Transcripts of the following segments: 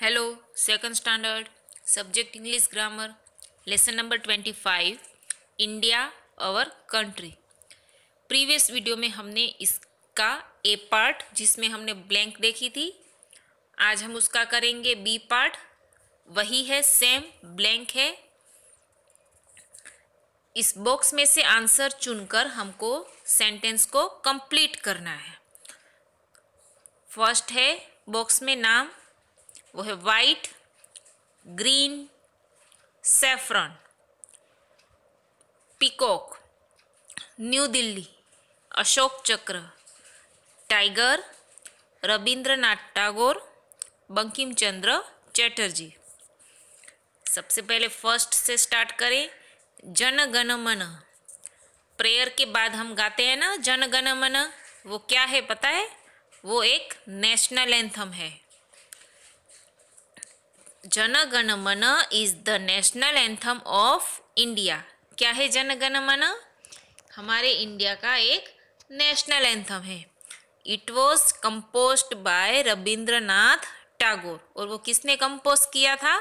hello second standard subject English grammar lesson number twenty five India our country previous video में हमने इसका ए part जिसमें हमने blank देखी थी आज हम उसका करेंगे बी पार्ट वही है सेम ब्लैंक है इस बॉक्स में से आंसर चुनकर हमको सेंटेंस को कंप्लीट करना है फर्स्ट है बॉक्स में नाम वो है white green saffron peacock New Delhi Ashoka Chakra tiger Rabindranath Tagore Bankim Chandra Chatterjee सबसे पहले फर्स्ट से स्टार्ट करें जन गण मन प्रेयर के बाद हम गाते हैं ना जन गण मन वो क्या है पता है वो एक नेशनल एंथम है Jana Gana Mana is the national anthem of India क्या है जनगण मन हमारे इंडिया का एक नेशनल एंथम है it was compose by Rabindranath Tagore और वो किसने कंपोज किया था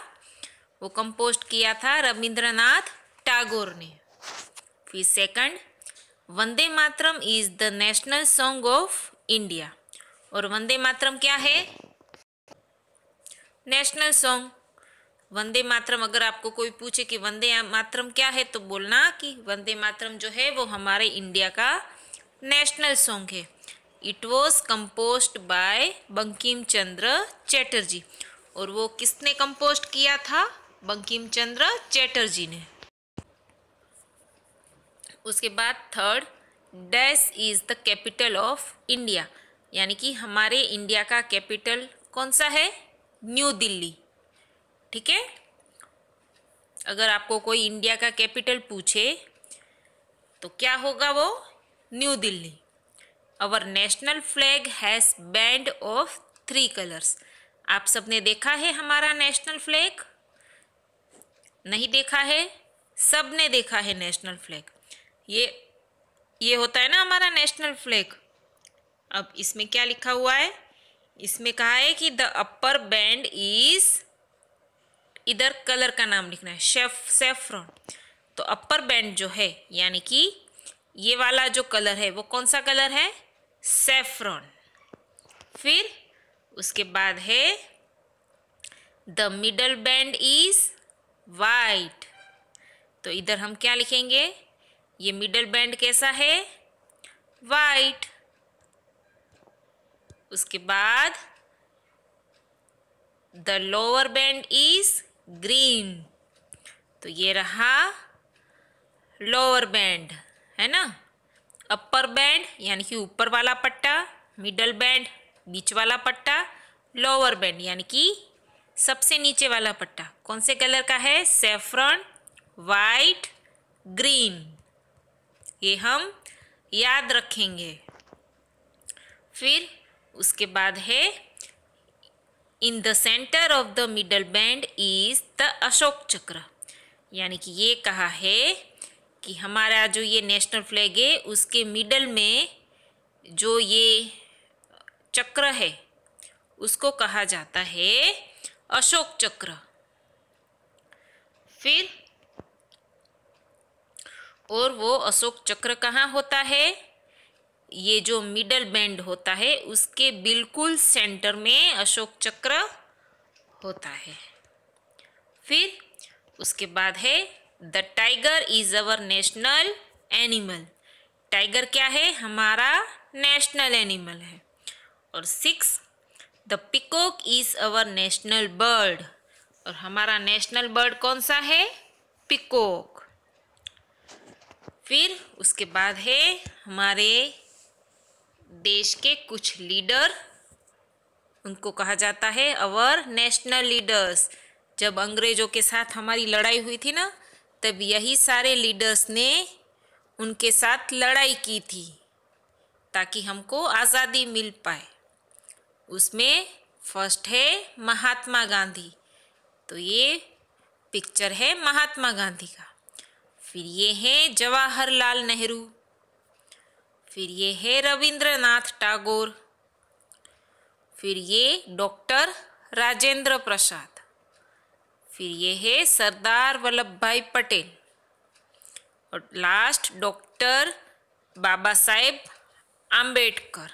वो कंपोज किया था रविंद्रनाथ टागोर ने फिर second Vande Mataram is the national song of India और वंदे मातरम क्या है नेशनल सॉन्ग वंदे मातरम अगर आपको कोई पूछे कि वंदे मातरम क्या है तो बोलना कि वंदे मातरम जो है वो हमारे इंडिया का नेशनल सॉन्ग है it was compose by Bankim Chandra Chatterjee और वो किसने कम्पोज किया था बंकिम चंद्र चैटर्जी ने उसके बाद third dash is the capital of India यानी कि हमारे इंडिया का कैपिटल कौन सा है न्यू दिल्ली ठीक है अगर आपको कोई इंडिया का कैपिटल पूछे तो क्या होगा वो New Delhi our national flag has band of three colours आप सबने देखा है हमारा नेशनल फ्लैग नहीं देखा है सब ने देखा है नेशनल फ्लैग ये ये होता है ना हमारा नेशनल फ्लैग अब इसमें क्या लिखा हुआ है इसमें कहा है कि द अपर बैंड इज़ इधर कलर का नाम लिखना है शेफ सेफ्रॉन तो अपर बैंड जो है यानी कि ये वाला जो कलर है वो कौन सा कलर है सेफ्रॉन फिर उसके बाद है the middle band is white तो इधर हम क्या लिखेंगे ये मिडल बैंड कैसा है वाइट उसके बाद the lower band is green तो ये रहा लोअर बैंड है ना अपर बैंड यानी कि ऊपर वाला पट्टा मिडल बैंड बीच वाला पट्टा लोअर बैंड यानी कि सबसे नीचे वाला पट्टा कौन से कलर का है सेफ्रॉन वाइट ग्रीन ये हम याद रखेंगे फिर उसके बाद है in the centre of the middle band is the Ashoka Chakra यानी कि ये कहा है कि हमारा जो ये नेशनल फ्लैग है उसके मिडल में जो ये चक्र है उसको कहा जाता है अशोक चक्र फिर और वो अशोक चक्र कहाँ होता है ये जो मिडल बैंड होता है उसके बिल्कुल सेंटर में अशोक चक्र होता है फिर उसके बाद है the tiger is our national animal tiger क्या है हमारा नेशनल एनिमल है और six the peacock is our national bird और हमारा नेशनल बर्ड कौन सा है पिकॉक फिर उसके बाद है हमारे देश के कुछ लीडर उनको कहा जाता है अवर नेशनल लीडर्स जब अंग्रेजों के साथ हमारी लड़ाई हुई थी ना तब यही सारे लीडर्स ने उनके साथ लड़ाई की थी ताकि हमको आज़ादी मिल पाए उसमें फर्स्ट है महात्मा गांधी तो ये पिक्चर है महात्मा गांधी का फिर ये है जवाहरलाल नेहरू फिर ये है रविंद्रनाथ टागोर फिर ये डॉक्टर राजेंद्र प्रसाद फिर ये है सरदार वल्लभ भाई पटेल और लास्ट डॉक्टर बाबा साहेब आम्बेडकर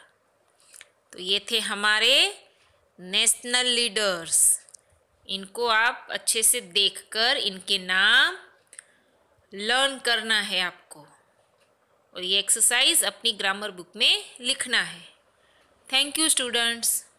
तो ये थे हमारे नेशनल लीडर्स इनको आप अच्छे से देखकर इनके नाम लर्न करना है आपको और ये एक्सरसाइज अपनी ग्रामर बुक में लिखना है थैंक यू स्टूडेंट्स